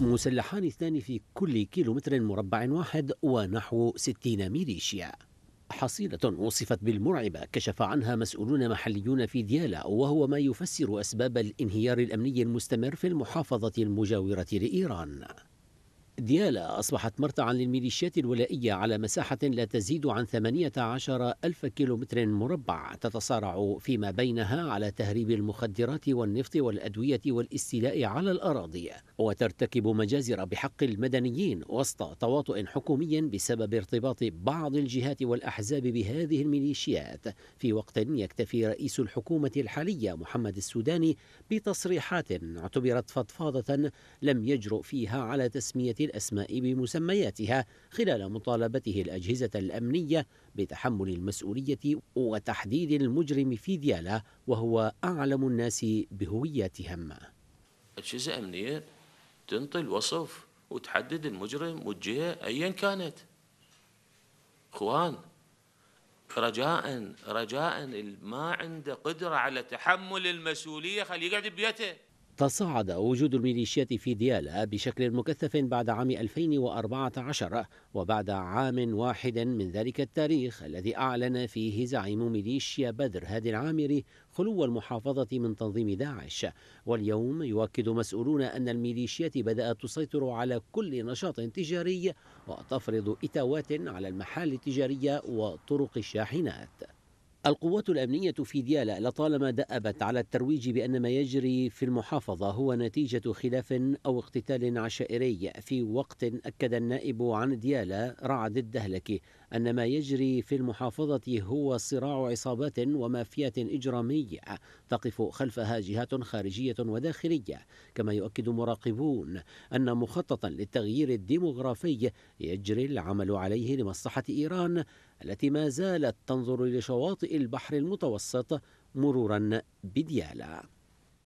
مسلحان اثنان في كل كيلومتر مربع واحد ونحو 60 ميليشيا حصيلة وصفت بالمرعبة كشف عنها مسؤولون محليون في ديالا وهو ما يفسر أسباب الانهيار الأمني المستمر في المحافظة المجاورة لإيران ديالا أصبحت مرتعا للميليشيات الولائية على مساحة لا تزيد عن 18 ألف كيلومتر مربع تتصارع فيما بينها على تهريب المخدرات والنفط والأدوية والاستيلاء على الأراضي وترتكب مجازر بحق المدنيين وسط تواطؤ حكومي بسبب ارتباط بعض الجهات والأحزاب بهذه الميليشيات في وقت يكتفي رئيس الحكومة الحالية محمد السوداني بتصريحات اعتبرت فضفاضة لم يجرؤ فيها على تسمية الأسماء بمسمياتها خلال مطالبته الأجهزة الأمنية بتحمل المسؤولية وتحديد المجرم في ديالا وهو أعلم الناس بهوياتهم أجهزة أمنية تنطي الوصف وتحدد المجرم والجهة أيا كانت اخوان رجاء رجاء ما عنده قدرة على تحمل المسؤولية خليه يقعد ببيته تصاعد وجود الميليشيات في ديالا بشكل مكثف بعد عام 2014 وبعد عام واحد من ذلك التاريخ الذي أعلن فيه زعيم ميليشيا بدر هادي العامري خلو المحافظة من تنظيم داعش واليوم يؤكد مسؤولون أن الميليشيات بدأت تسيطر على كل نشاط تجاري وتفرض إتاوات على المحال التجارية وطرق الشاحنات القوات الأمنية في ديالى لطالما دأبت على الترويج بأن ما يجري في المحافظة هو نتيجة خلاف أو اقتتال عشائري في وقت أكد النائب عن ديالى رعد الدهلكي أن ما يجري في المحافظة هو صراع عصابات ومافيا إجرامية تقف خلفها جهات خارجية وداخلية كما يؤكد مراقبون أن مخططا للتغيير الديمغرافي يجري العمل عليه لمصلحة إيران التي ما زالت تنظر لشواطئ شاطئ البحر المتوسط مرورا بديالا